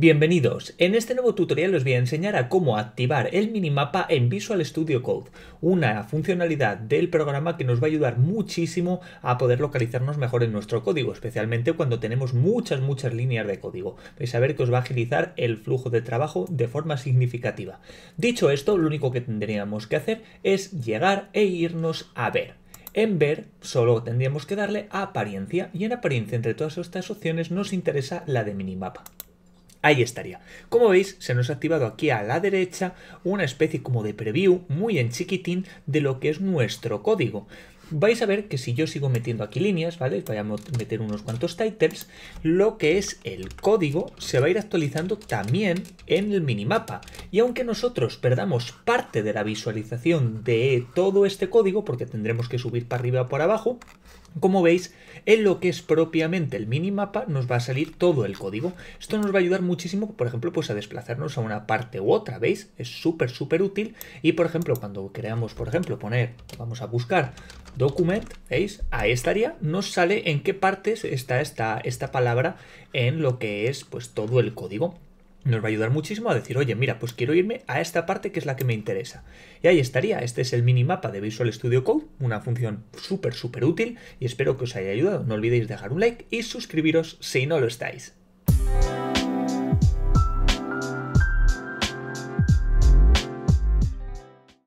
Bienvenidos, en este nuevo tutorial os voy a enseñar a cómo activar el minimapa en Visual Studio Code, una funcionalidad del programa que nos va a ayudar muchísimo a poder localizarnos mejor en nuestro código, especialmente cuando tenemos muchas, muchas líneas de código. Vais a ver que os va a agilizar el flujo de trabajo de forma significativa. Dicho esto, lo único que tendríamos que hacer es llegar e irnos a ver. En ver solo tendríamos que darle a apariencia y en apariencia entre todas estas opciones nos interesa la de minimapa. Ahí estaría. Como veis, se nos ha activado aquí a la derecha una especie como de preview muy en chiquitín de lo que es nuestro código vais a ver que si yo sigo metiendo aquí líneas, ¿vale? Voy a meter unos cuantos titles, lo que es el código se va a ir actualizando también en el minimapa. Y aunque nosotros perdamos parte de la visualización de todo este código, porque tendremos que subir para arriba o para abajo, como veis, en lo que es propiamente el minimapa nos va a salir todo el código. Esto nos va a ayudar muchísimo, por ejemplo, pues a desplazarnos a una parte u otra, ¿veis? Es súper, súper útil. Y, por ejemplo, cuando creamos, por ejemplo, poner, vamos a buscar document, ¿veis? Ahí estaría, nos sale en qué partes está esta, esta palabra en lo que es pues todo el código nos va a ayudar muchísimo a decir, oye, mira, pues quiero irme a esta parte que es la que me interesa. Y ahí estaría, este es el minimapa de Visual Studio Code, una función súper, súper útil y espero que os haya ayudado. No olvidéis dejar un like y suscribiros si no lo estáis.